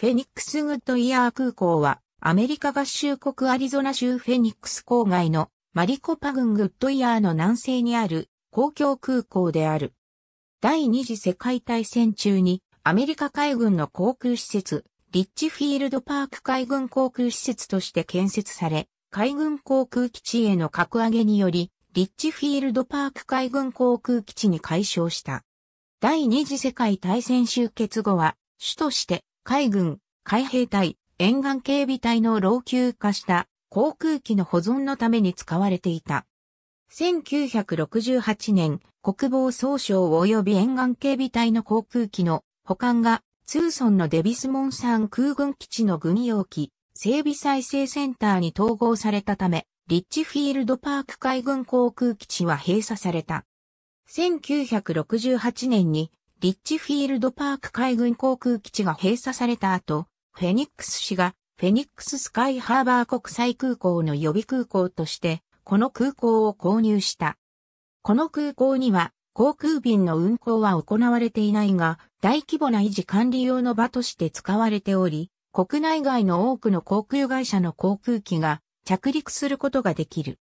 フェニックスグッドイヤー空港は、アメリカ合衆国アリゾナ州フェニックス郊外のマリコパ郡グッドイヤーの南西にある公共空港である。第二次世界大戦中にアメリカ海軍の航空施設、リッチフィールドパーク海軍航空施設として建設され、海軍航空基地への格上げにより、リッチフィールドパーク海軍航空基地に改称した。第二次世界大戦終結後は、主として海軍、海兵隊、沿岸警備隊の老朽化した航空機の保存のために使われていた。1968年、国防総省及び沿岸警備隊の航空機の保管が、ツーソンのデビスモン山空軍基地の軍用機、整備再生センターに統合されたため、リッチフィールドパーク海軍航空基地は閉鎖された。1968年にリッチフィールドパーク海軍航空基地が閉鎖された後、フェニックス市がフェニックススカイハーバー国際空港の予備空港として、この空港を購入した。この空港には航空便の運航は行われていないが、大規模な維持管理用の場として使われており、国内外の多くの航空会社の航空機が着陸することができる。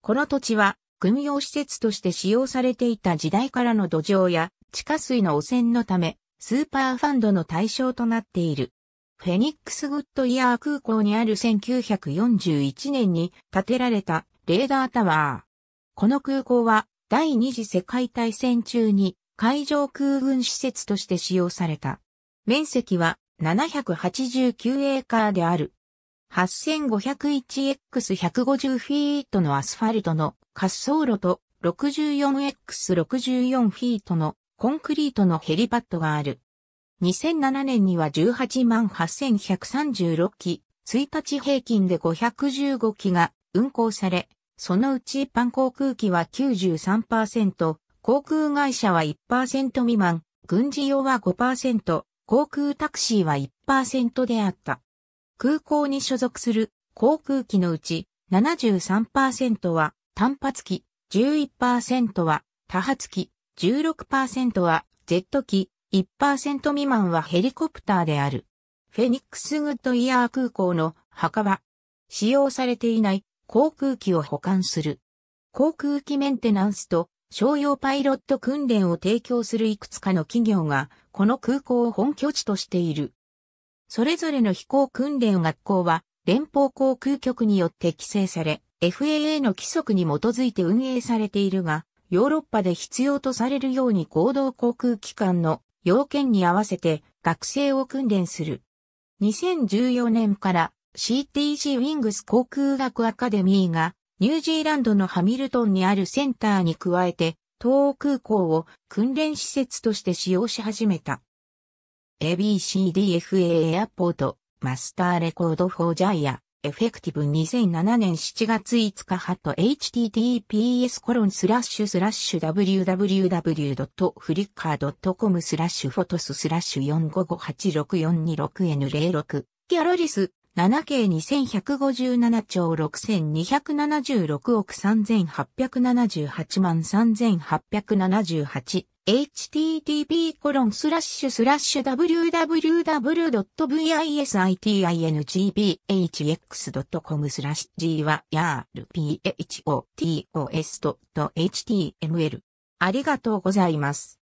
この土地は軍用施設として使用されていた時代からの土壌や地下水の汚染のため、スーパーファンドの対象となっている。フェニックス・グッドイヤー空港にある1941年に建てられたレーダータワー。この空港は第二次世界大戦中に海上空軍施設として使用された。面積は789エーカーである。8501X150 フィートのアスファルトの滑走路と 64X64 フィートのコンクリートのヘリパッドがある。2007年には18万8136機、1日平均で515機が運航され、そのうち一般航空機は93%、航空会社は1%未満、軍事用は5%、航空タクシーは1%であった。空港に所属する航空機のうち73%は単発機、11%は多発機、16%はジェット機、1%未満はヘリコプターである。フェニックスグッドイヤー空港の墓場。使用されていない航空機を保管する。航空機メンテナンスと商用パイロット訓練を提供するいくつかの企業がこの空港を本拠地としている。それぞれの飛行訓練学校は連邦航空局によって規制され、FAA の規則に基づいて運営されているが、ヨーロッパで必要とされるように合同航空機関の要件に合わせて学生を訓練する。2014年から c t g ウィングス航空学アカデミーがニュージーランドのハミルトンにあるセンターに加えて東欧空港を訓練施設として使用し始めた。ABCDFA エアポートマスターレコードフォージャイアエフェクティブ2007年7月5日ハット https コロンスラッシュスラッシュ www.flickr.com スラッシュフォトススラッシュ 45586426n06 ギャロリス 7K2157 兆6276億3878万3878 h t t p w w w v i s i t i n g b h x c o m スラッシュ g は yarphotos.html ありがとうございます。